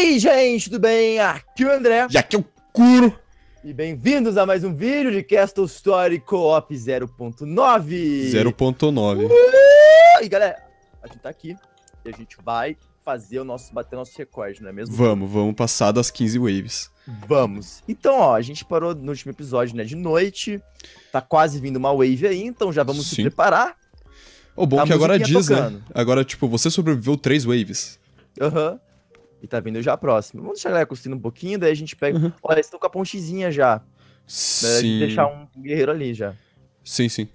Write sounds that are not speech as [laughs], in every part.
aí, gente, tudo bem? Aqui é o André. E aqui é o Curo. E bem-vindos a mais um vídeo de Castle Story Co-op 0.9. 0.9. Uh! E galera, a gente tá aqui e a gente vai fazer o nosso, bater nosso recorde, não é mesmo? Vamos, vamos passar das 15 waves. Vamos. Então, ó, a gente parou no último episódio, né, de noite. Tá quase vindo uma wave aí, então já vamos Sim. se preparar. O bom a é que agora diz, né? tocando. né? Agora, tipo, você sobreviveu três waves. Aham. Uhum. E tá vindo já próximo. Vamos deixar a galera um pouquinho, daí a gente pega. Uhum. Olha, eles estão com a pontezinha já. Né, sim. Deixar um guerreiro ali já. Sim, sim.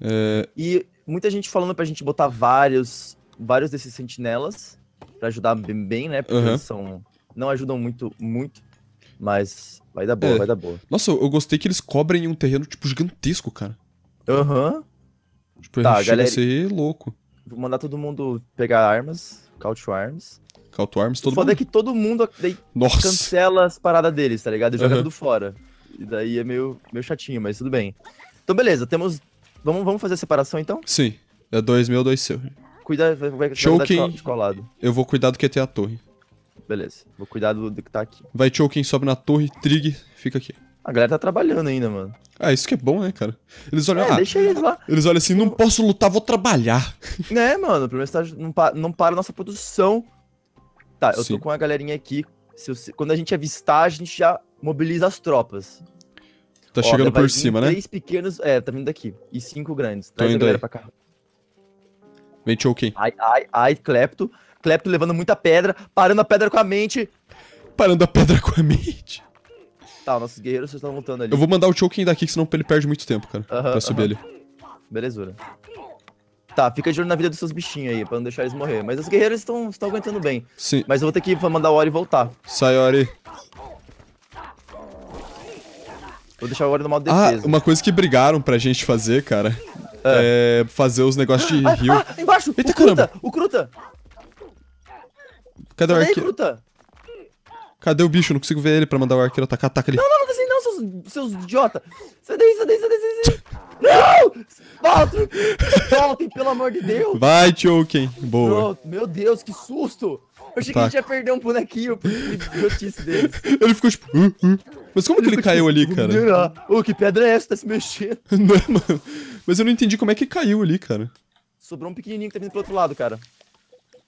É... E muita gente falando pra gente botar vários, vários desses sentinelas pra ajudar bem, bem né? Porque uhum. eles são. Não ajudam muito, muito. Mas vai dar boa, é. vai dar boa. Nossa, eu gostei que eles cobrem um terreno, tipo, gigantesco, cara. Aham. Uhum. Tipo, tá, a gente galera... ser louco. Vou mandar todo mundo pegar armas, couch arms. Call to Arms, todo o foda é mundo. é que todo mundo cancela as paradas deles, tá ligado? E joga uhum. tudo fora. E daí é meio, meio chatinho, mas tudo bem. Então, beleza, temos. Vamos, vamos fazer a separação então? Sim. É dois meu, dois seu. Cuida, vai, vai Choking, colado. Eu vou cuidar do que tem a torre. Beleza, vou cuidar do, que tá aqui. Vai Choking, sobe na torre, Trig, fica aqui. A galera tá trabalhando ainda, mano. Ah, isso que é bom, né, cara? Eles olham é, ah, deixa eles lá. Eles olham assim, não posso lutar, vou trabalhar. É, mano, pelo menos tá, não, não para a nossa produção. Tá, eu Sim. tô com a galerinha aqui. Eu, quando a gente avistar, a gente já mobiliza as tropas. Tá Ó, chegando por cima, né? Três pequenos. É, tá vindo daqui. E cinco grandes. Traz tô indo a galera aí. pra cá. Vem, Choking. Ai, ai, ai, Clepto. Clepto levando muita pedra, parando a pedra com a mente. Parando a pedra com a mente. Tá, nossos guerreiros estão lutando ali. Eu vou mandar o Choking daqui, senão ele perde muito tempo, cara. Uh -huh, pra subir uh -huh. ali. Belezura. Tá, fica de olho na vida dos seus bichinhos aí, pra não deixar eles morrer. Mas os guerreiros estão aguentando bem. Sim. Mas eu vou ter que mandar o Ori voltar. Sai, Ori. Vou deixar o Ori no modo ah, defesa. Ah, uma coisa que brigaram pra gente fazer, cara, é, é fazer os negócios de rio. [gasps] Ah, ah, embaixo! Eita, o caramba! o Kruta Cadê o arqueiro? Cadê o bicho? Não consigo ver ele pra mandar o arqueiro atacar. Ataca ele. Não, não, seus idiota. Sai daí, sai daí, sai daí, sai daí. Não! Voltem! Voltem, pelo amor de Deus! Vai, Choken. Boa. Pronto. Meu Deus, que susto! Eu achei tá. que a gente ia perder um bonequinho por idiotice deles. Ele ficou tipo... Uh, uh. Mas como ele que ele caiu tipo, ali, cara? [laughs] Ô, oh, que pedra é essa? Tá se mexendo. [laughs] Não mano. Mas eu não entendi como é que caiu ali, cara. Sobrou um pequenininho que tá vindo pro outro lado, cara.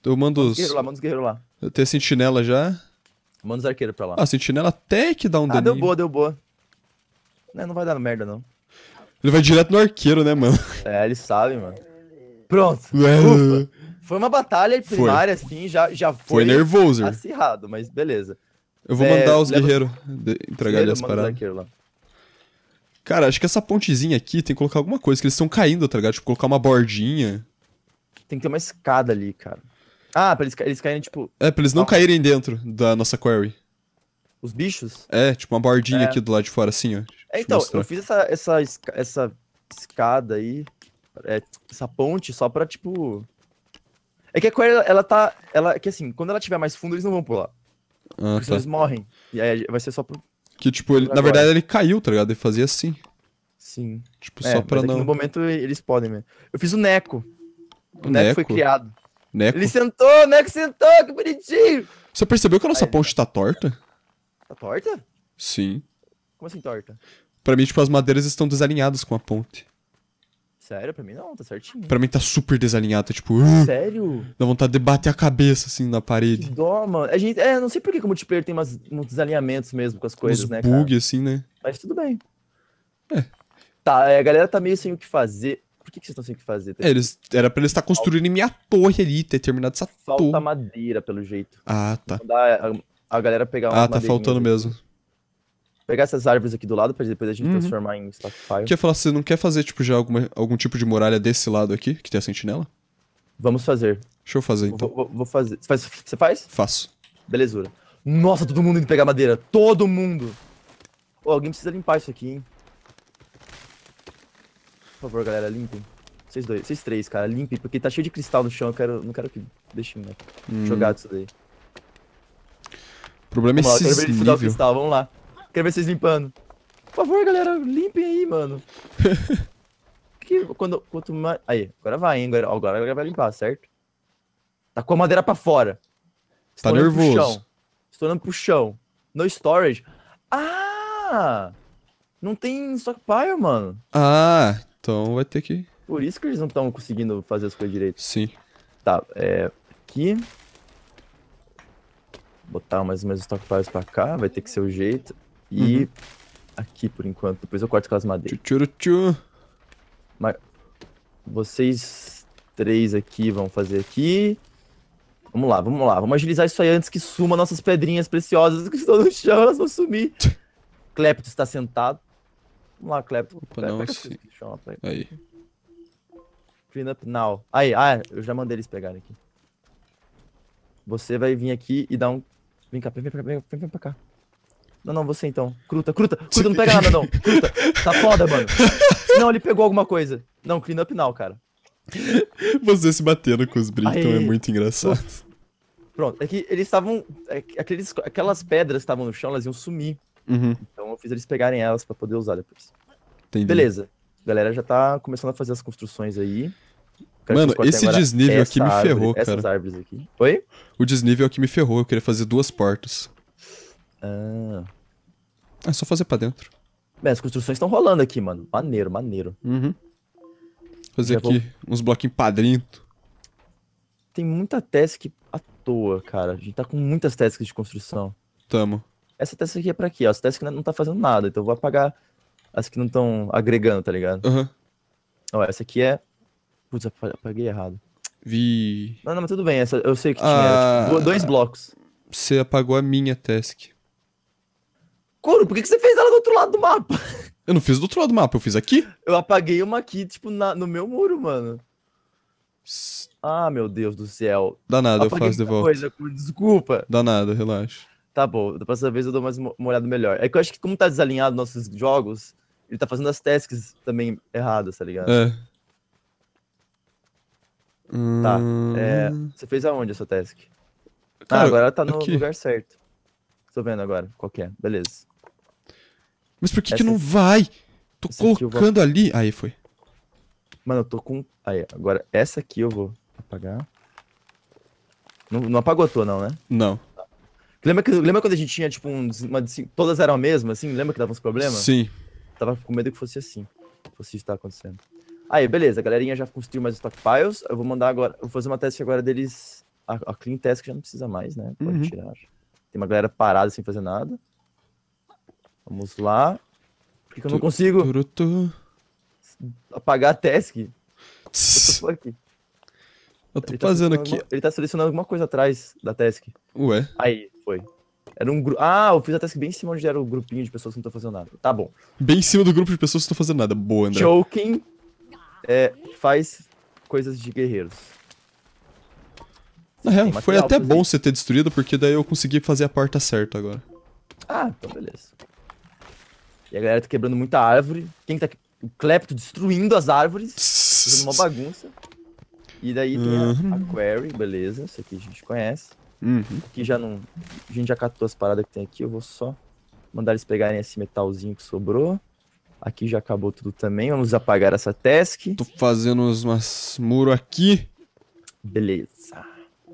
Eu mando os... Guerreiro lá, manda os guerreiros lá. Eu tenho a sentinela já. Manda os arqueiros pra lá. Ah, a sentinela até que dá um ah, daninho. Ah, deu boa, deu boa. Né, não vai dar merda, não. Ele vai direto no arqueiro, né, mano? É, ele sabe, mano. Pronto. É. Ufa. Foi uma batalha primária, foi. assim, já, já foi. Foi nervoso. Acirrado, mas beleza. Eu vou é, mandar os guerreiros entregar guerreiro, as paradas. Cara, acho que essa pontezinha aqui tem que colocar alguma coisa, que eles estão caindo, tá ligado? Tipo, colocar uma bordinha. Tem que ter uma escada ali, cara. Ah, pra eles, eles caírem, tipo. É, pra eles não ah. caírem dentro da nossa quarry. Os bichos? É, tipo uma bordinha é. aqui do lado de fora, assim, ó. É, então, eu fiz essa, essa, essa escada aí, é, essa ponte, só pra, tipo... É que a Query, ela tá... Ela, é que assim, quando ela tiver mais fundo, eles não vão pular. Ah, porque tá. eles morrem. E aí vai ser só pro... Que, tipo, ele, na verdade ele caiu, tá ligado? Ele fazia assim. Sim. Tipo, é, só pra é não... no momento eles podem mesmo. Eu fiz o Neco. O, o Neco, Neco foi criado. Neco. Ele sentou, o Neco sentou, que bonitinho! Você percebeu que a nossa aí, ponte tá torta? Tá torta? Sim. Como assim torta? Pra mim, tipo, as madeiras estão desalinhadas com a ponte. Sério? Pra mim não, tá certinho. Pra mim tá super desalinhado, tá tipo... Sério? Dá vontade de bater a cabeça, assim, na parede. Que dó, mano. A é, gente, é, não sei por que o multiplayer tem umas, uns desalinhamentos mesmo com as coisas, uns né, bug, cara? assim, né? Mas tudo bem. É. Tá, é, a galera tá meio sem o que fazer. Por que, que vocês estão sem o que fazer? É, eles, era pra eles estar tá construindo minha torre ali, ter terminado essa Falta torre. Falta madeira, pelo jeito. Ah, tá. a, a galera pegar uma Ah, tá faltando mesmo. mesmo pegar essas árvores aqui do lado pra depois a gente uhum. transformar em stockpile. Quer falar, você não quer fazer, tipo, já alguma, algum tipo de muralha desse lado aqui, que tem a sentinela? Vamos fazer. Deixa eu fazer, então. Vou, vou, vou fazer. Você faz, você faz? Faço. Belezura. Nossa, todo mundo indo pegar madeira. Todo mundo. Oh, alguém precisa limpar isso aqui, hein. Por favor, galera, limpem. Vocês dois, vocês três, cara, limpem, porque tá cheio de cristal no chão. Eu quero, não quero que deixem né? hum. jogado isso daí. O problema vamos é lá, esse nível. Vamos lá. Quero ver vocês limpando. Por favor, galera, limpem aí, mano. [laughs] que quando, quanto mais... Aí, agora vai, hein? Agora, agora vai limpar, certo? Tá com a madeira pra fora. Tá Estou tá nervoso. Pro chão. Estou olhando pro chão. No storage. Ah! Não tem stockpile, mano. Ah, então vai ter que... Por isso que eles não estão conseguindo fazer as coisas direito. Sim. Tá, é... Aqui botar mais umas stockpiles pra cá, vai ter que ser o jeito. E uhum. aqui por enquanto. Depois eu corto aquelas madeiras. Tchu, Mas vocês três aqui vão fazer aqui. Vamos lá, vamos lá. Vamos agilizar isso aí antes que suma nossas pedrinhas preciosas que estão no chão, elas vão sumir. [laughs] Clepto está sentado. Vamos lá, Clepto. aí. Clean up now. Aí, ah, eu já mandei eles pegarem aqui. Você vai vir aqui e dar um... Vem cá, vem, vem, vem, cá vem pra cá. Não, não, você então. Cruta, cruta, cruta, não pega nada, não. Cruta, tá foda, mano. [laughs] Não, ele pegou alguma coisa. Não, clean up não, cara. Você se batendo com os Brickton então é muito engraçado. Pronto, é que eles estavam. É, aqueles, aquelas pedras que estavam no chão, elas iam sumir. Uhum. Então eu fiz eles pegarem elas para poder usar depois. Entendi. Beleza. A galera já tá começando a fazer as construções aí. Mano, esse desnível aqui me ferrou, cara. Essas árvores aqui. Oi? O desnível aqui me ferrou, eu queria fazer duas portas. Ah. É só fazer pra dentro. Bem, as construções estão rolando aqui, mano. Maneiro, maneiro. Uhum. Fazer Já aqui vou... uns bloquinhos padrinto. Tem muita task à toa, cara. A gente tá com muitas tasks de construção. Tamo. Essa task aqui é pra quê? Ó, essa task não tá fazendo nada, então eu vou apagar as que não estão agregando, tá ligado? Aham. Uhum. Ó, essa aqui é... Putz, apaguei errado. Vi... Não, não, mas tudo bem. Essa, eu sei que ah... tinha tipo, dois blocos. Você apagou a minha task. Coro, por que, que você fez ela do outro lado do mapa? [laughs] Eu não fiz do outro lado do mapa, eu fiz aqui. Eu apaguei uma aqui, tipo, na, no meu muro, mano. Ah, meu Deus do céu. nada, eu faço de volta. Coisa, desculpa. nada, relaxa. Tá bom, da próxima vez eu dou mais uma olhada melhor. É que eu acho que como tá desalinhado nossos jogos, ele tá fazendo as tasks também erradas, tá ligado? É. Tá. Hum. É, você fez aonde essa task? Ah, Cara, ah, agora ela tá no aqui. lugar certo. Tô vendo agora qual é. Beleza. Mas por que, que não vai? Tô Essa colocando vou... ali. Aí foi. Mano, eu tô com. Aí, agora essa aqui eu vou apagar. Não, não apagou a tua, não, né? Não. Lembra, que, lembra quando a gente tinha, tipo, um, uma, todas eram a mesma, assim? Lembra que dava uns problemas? Sim. Tava com medo que fosse assim. Fosse isso que tá acontecendo. Aí, beleza, a galerinha já construiu mais stockpiles. Eu vou mandar agora. Vou fazer uma teste agora deles. A, a clean test que já não precisa mais, né? Pode uhum. tirar. Tem uma galera parada sem fazer nada. Vamos lá. Por que, eu não consigo apagar a task? What fuck? Eu tô ele tá fazendo tá aqui. Alguma... Ele tá selecionando alguma coisa atrás da task. Ué? Aí, foi. Era um grupo. Ah, eu fiz a task bem em cima onde era o grupinho de pessoas que não estão fazendo nada. Tá bom. Bem em cima do grupo de pessoas que não estão fazendo nada. Boa, André. Choking é, faz coisas de guerreiros. Na real, foi até bom você ter destruído, porque daí eu consegui fazer a porta certa agora. Ah, então beleza. E a galera tá quebrando muita árvore. Quem tá. O Clepto destruindo as árvores. Fazendo uma bagunça. E daí tem uhum. a, Query, beleza. Isso aqui a gente conhece. Uhum. Aqui já não. A gente já catou as paradas que tem aqui. Eu vou só mandar eles pegarem esse metalzinho que sobrou. Aqui já acabou tudo também. Vamos apagar essa task. Tô fazendo uns, umas muro aqui. Beleza.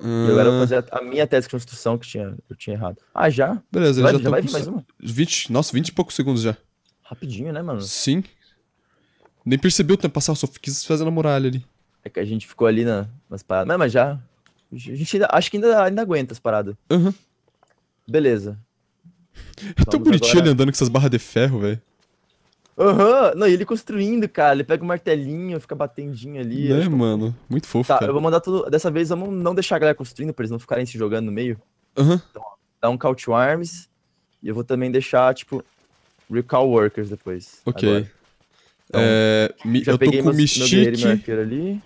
Uhum. Eu era ah. fazer a, a minha tese de construção que tinha, eu tinha errado. Ah, já? Beleza, vai, já, já vai vir mais uma. 20, nossa, 20 e poucos segundos já. Rapidinho, né, mano? Sim. Nem percebeu o tempo passar, só quis fazer na muralha ali. É que a gente ficou ali na, nas paradas. Não, mas já. A gente ainda, acho que ainda, ainda aguenta as paradas. Uhum. Beleza. É [laughs] tão bonitinho agora... ele andando com essas barras de ferro, velho. Aham, uhum. não, e ele construindo, cara. Ele pega o um martelinho, fica batendinho ali. É, mano, que... muito fofo. Tá, cara. eu vou mandar tudo. Dessa vez vamos não deixar a galera construindo pra eles não ficarem se jogando no meio. Aham. Uhum. Então, dá um Couch Arms. E eu vou também deixar, tipo, Recall Workers depois. Ok. Então, é, mi, eu tô com o Mystique.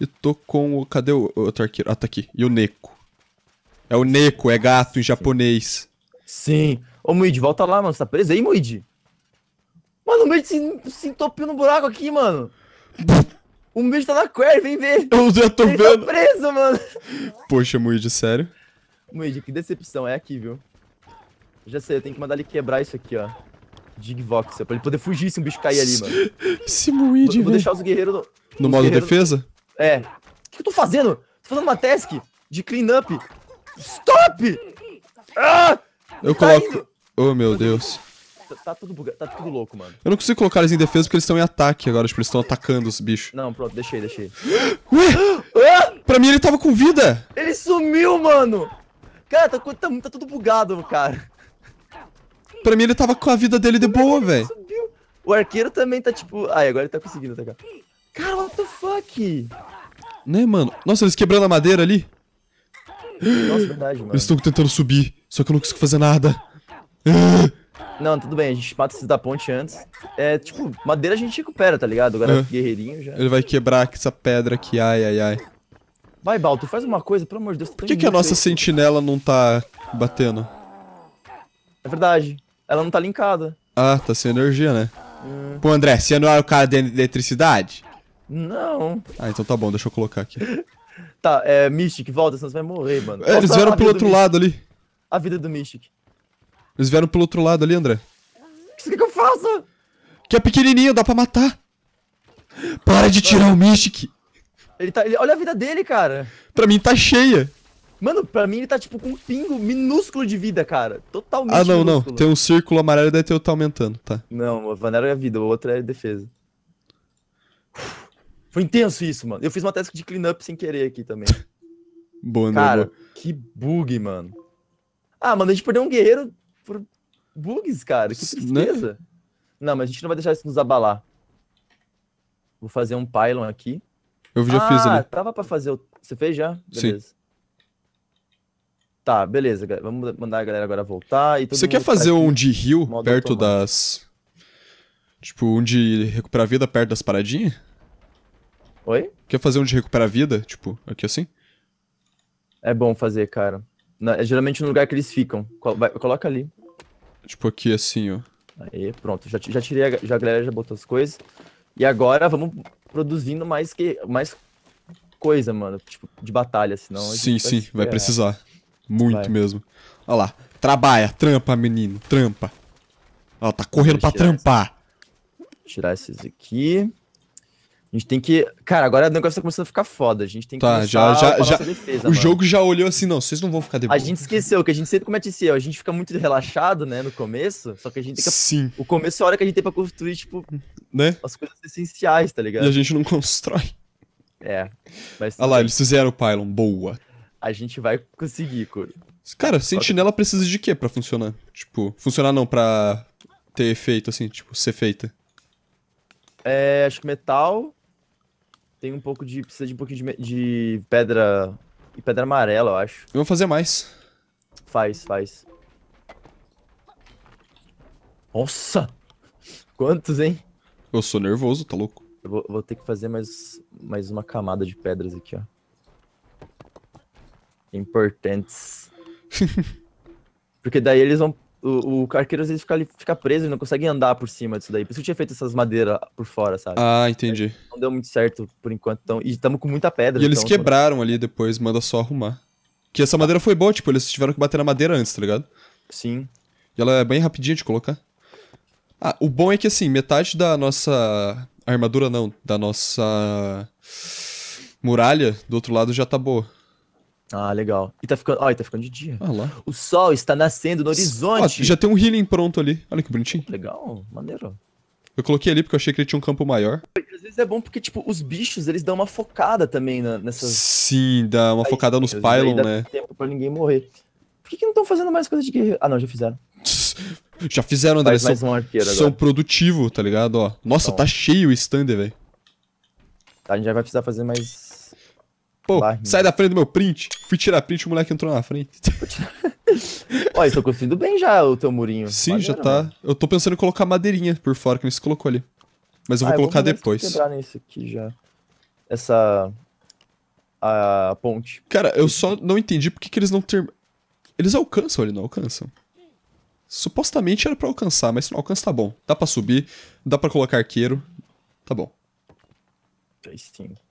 e tô com o. Cadê o outro arqueiro? Ah, tá aqui. E o Neko. É o Neko, é gato em japonês. Sim. Ô, Muid, volta lá, mano. Você tá preso aí, Muid? Mano, o Muid se, se no buraco aqui, mano. O Muid tá na query, vem ver. Eu já tô Ele tá vendo. Tá preso, mano. Poxa, Muid, sério? Muid, que decepção. É aqui, viu? Já sei, eu tenho que mandar ele quebrar isso aqui, ó. Digvox, pra ele poder fugir se um bicho cair ali, mano. Esse Muid, velho. Vou deixar os guerreiros no... No modo defesa? É. O que eu tô fazendo? Tô fazendo uma task de clean up. Stop! Ah! Eu tá coloco... Indo. Oh, meu Deus. Tá, tá tudo bugado, tá tudo louco, mano. Eu não consigo colocar eles em defesa porque eles estão em ataque agora. Tipo, eles estão atacando os bichos. Não, pronto, deixei, deixei. [gasps] Ué? Ah! Pra mim ele tava com vida! Ele sumiu, mano! Cara, tá, tá, tá tudo bugado, cara. Pra mim ele tava com a vida dele de é boa, velho. O arqueiro também tá tipo. Ai, agora ele tá conseguindo tá atacar. Cara, what the fuck? Né, mano? Nossa, eles quebrando a madeira ali. Nossa, verdade, mano. Eles estão tentando subir, só que eu não consigo fazer nada. Não, tudo bem, a gente mata esses da ponte antes. É, tipo, madeira a gente recupera, tá ligado? Agora é. guerreirinho já. Ele vai quebrar essa pedra aqui, ai, ai, ai. Vai, Balto, faz uma coisa, pelo amor de Deus. Por que, que a nossa sentinela não tá batendo? É verdade. Ela não tá linkada. Ah, tá sem energia, né? Hum. Pô, André, você não é o cara de eletricidade? Não. Ah, então tá bom, deixa eu colocar aqui. [laughs] tá, é, Mystic, volta, senão você vai morrer, mano. É, eles vieram pelo outro lado ali. A vida do Mystic. Eles vieram pelo outro lado ali, André. O que, que eu faço? Que é pequenininho, dá pra matar. Para de tirar o Mystic. Ele tá, ele, olha a vida dele, cara. Pra mim tá cheia. Mano, pra mim ele tá tipo com um pingo minúsculo de vida, cara. Totalmente. Ah, não, minúsculo. não. Tem um círculo amarelo e daí tá aumentando, tá? Não, o Vanero é vida, o outro é defesa. Foi intenso isso, mano. Eu fiz uma tese de cleanup sem querer aqui também. [laughs] boa, né? Cara, boa. que bug, mano. Ah, mano, a gente perdeu um guerreiro por bugs, cara. Que né? tristeza. Né? Não, mas a gente não vai deixar isso nos abalar. Vou fazer um pylon aqui. Eu já ah, fiz ali. Ah, tava pra fazer o... Você fez já? Beleza. Sim. Tá, beleza. Vamos mandar a galera agora voltar. Você quer fazer um de rio perto das. Tipo, um de recuperar vida perto das paradinhas? Oi? Quer fazer um de recuperar vida? Tipo, aqui assim? É bom fazer, cara. Na, é geralmente no lugar que eles ficam. Col vai, coloca ali. Tipo, aqui assim, ó. Aí, pronto. Já, já tirei, a, já a galera já botou as coisas. E agora vamos produzindo mais que mais coisa, mano. Tipo, de batalha, senão. Sim, sim, vai, vai é. precisar. Muito Vai. mesmo. Olha lá. Trabalha, trampa, menino, trampa. Ó, tá correndo pra trampar. Esse... Tirar esses aqui. A gente tem que. Cara, agora o negócio tá começando a ficar foda. A gente tem que tá, já, já, já... Defesa, O mano. jogo já olhou assim, não, vocês não vão ficar de boa. A gente esqueceu, que a gente sempre comete isso. A gente fica muito relaxado, né, no começo. Só que a gente tem que. Sim. O começo é a hora que a gente tem pra construir, tipo, né? as coisas essenciais, tá ligado? E a gente não constrói. É. Mas... Olha lá, eles fizeram o Pylon. Boa a gente vai conseguir, Coro. Cara, sentinela precisa de quê para funcionar? Tipo, funcionar não, pra ter efeito, assim, tipo, ser feita. É, acho que metal. Tem um pouco de. Precisa de um pouquinho de, de pedra. E pedra amarela, eu acho. Eu vou fazer mais. Faz, faz. Nossa! Quantos, hein? Eu sou nervoso, tá louco? Eu vou, vou ter que fazer mais, mais uma camada de pedras aqui, ó importantes. Porque daí eles vão. O, o arqueiro às vezes fica, fica preso e não consegue andar por cima disso daí. Por isso eu tinha feito essas madeiras por fora, sabe? Ah, entendi. Não deu muito certo por enquanto. Então, e estamos com muita pedra. E eles então, quebraram ali depois, manda só arrumar. Que essa madeira foi boa, tipo, eles tiveram que bater na madeira antes, tá ligado? Sim. E ela é bem rapidinha de colocar. Ah, o bom é que assim, metade da nossa armadura não, da nossa muralha do outro lado já tá boa. Ah, legal. E tá ficando. Olha, tá ficando de dia. Ah, lá. O sol está nascendo no horizonte. Ah, já tem um healing pronto ali. Olha que bonitinho. Legal, maneiro. Eu coloquei ali porque eu achei que ele tinha um campo maior. Às vezes é bom porque, tipo, os bichos, eles dão uma focada também na, nessas. Sim, dá uma Aí, focada nos pylon, né? tempo pra ninguém morrer. Por que, que não estão fazendo mais coisa de guerreiro? Ah, não, já fizeram. [laughs] já fizeram, André. Faz mais são, um arqueiro agora. produtivo, tá ligado? Ó. Nossa, então... tá cheio o stander, velho. Tá, a gente já vai precisar fazer mais Pô, sai da frente do meu print. Fui tirar print, o moleque entrou na frente. [laughs] Ó, eu tô construindo bem já o teu murinho. Sim, Madeira, já tá. Mano. Né? Eu tô pensando em colocar madeirinha por fora, que não se colocou ali. Mas eu vou ah, colocar depois. Eu quebrar nisso aqui já. Essa. A ponte. Cara, eu só não entendi por que, que eles não ter. Eles alcançam ali, não alcançam? Supostamente era para alcançar, mas se não alcança, tá bom. Dá para subir, dá para colocar arqueiro. Tá bom. Aí extinto.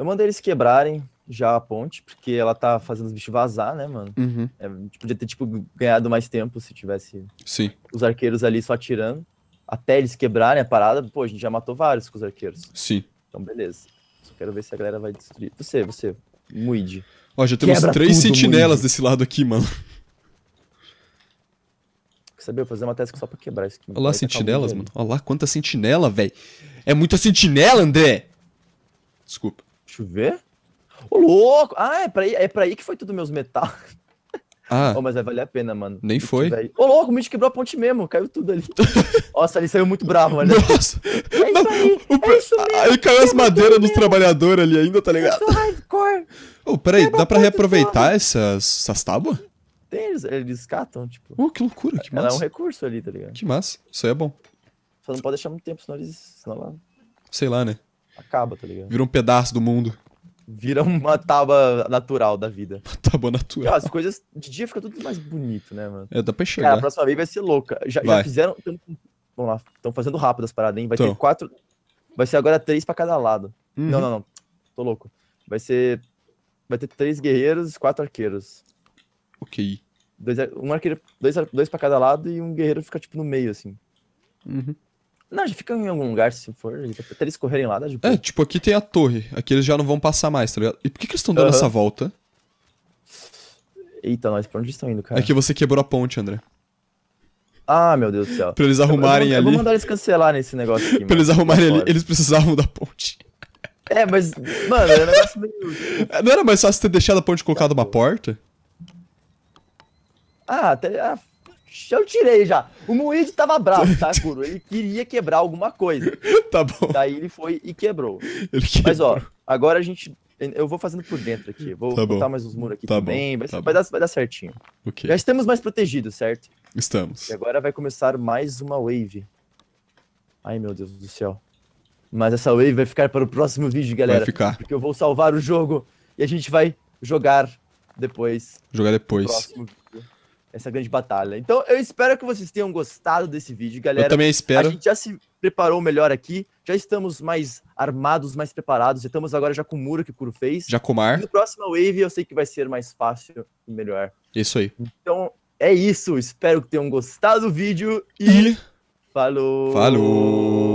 Eu mandei eles quebrarem já a ponte, porque ela tá fazendo os bichos vazar, né, mano? Uhum. É, tipo, podia ter, tipo, ganhado mais tempo se tivesse Sim. os arqueiros ali só atirando. Até eles quebrarem a parada, pô, a gente já matou vários com os arqueiros. Sim. Então, beleza. Só quero ver se a galera vai destruir. Você, você, Muid. Ó, já temos Quebra três tudo, sentinelas Muid. desse lado aqui, mano. saber fazer uma tese só pra quebrar isso aqui. Olha lá, sentinelas, mano. Olha lá quanta sentinela, velho. É muita sentinela, André! Desculpa. Deixa eu ver. Ô, louco! Ah, é pra, aí, é pra aí que foi tudo meus metal. Ah. Oh, [laughs] mas vai valer a pena, mano. Nem foi. Tiver... Ô, louco, o Mitch quebrou a ponte mesmo. Caiu tudo ali. [laughs] Nossa, ele saiu muito bravo, olha. Nossa. É Não, aí, o... é isso ah, mesmo. Aí caiu as madeiras dos trabalhadores ali ainda, tá ligado? Isso, hardcore. Ô, oh, peraí, dá pra reaproveitar essas, essas tábuas? Tem, eles, eles catam, tipo. Oh, que loucura, que massa. É, Ela é um recurso ali, tá ligado? Que massa. Isso aí é bom. Só não pode deixar muito tempo, senão eles. Senão Sei lá, né? acaba, tá ligado? Vira um pedaço do mundo. Vira uma tábua natural da vida. Uma tábua natural. as coisas de dia fica tudo mais bonito, né, mano? É, dá pra enxergar. Cara, a próxima vez vai ser louca. Já, já fizeram. Vamos lá, estão fazendo rápido as paradas, hein? Vai ter quatro. Vai ser agora três pra cada lado. Uhum. Não, não, não. Tô louco. Vai ser. Vai ter três guerreiros e quatro arqueiros. Ok. Dois, um arqueiro, dois, dois pra cada lado e um guerreiro fica, tipo, no meio, assim. Uhum. Não, já fica em algum lugar, se for. Até eles correrem lá, dá de boa. É, tipo, aqui tem a torre. Aqui eles já não vão passar mais, tá ligado? E por que, que eles estão dando uhum. essa volta? Eita, nós, pra onde eles estão indo, cara? É que você quebrou a ponte, André. Ah, meu Deus do céu. pra eles arrumarem eu, ali. Eu vou mandar eles cancelarem esse negócio aqui. [laughs] pra mano, eles arrumarem ali, eles precisavam da ponte. É, mas, mano, era é um negócio meio. [laughs] É, não era mais fácil ter deixado a ponte colocada uma tá porta? Ah, até. Ah, eu tirei já. O Moíde tava bravo, tá, Kuro? [laughs] Ele queria quebrar alguma coisa. [laughs] tá bom. Daí ele foi e quebrou. quebrou. Mas, ó, agora a gente... Eu vou fazendo por dentro aqui. Vou tá botar mais uns muros aqui tá também. Bom. Vai, tá vai, dar, vai dar certinho. Okay. Já estamos mais protegidos, certo? Estamos. E agora vai começar mais uma wave. Ai, meu Deus do céu. Mas essa wave vai ficar para o próximo vídeo, galera. Vai ficar. Porque eu vou salvar o jogo e a gente vai jogar depois. Jogar depois. Próximo vídeo essa grande batalha. Então, eu espero que vocês tenham gostado desse vídeo, galera. Eu também espero. A gente já se preparou melhor aqui, já estamos mais armados, mais preparados, estamos agora já com o muro que o Kuro fez. Já com o mar. E no próximo Wave eu sei que vai ser mais fácil e melhor. Isso aí. Então, é isso. Espero que tenham gostado do vídeo e... e... Falou! Falou!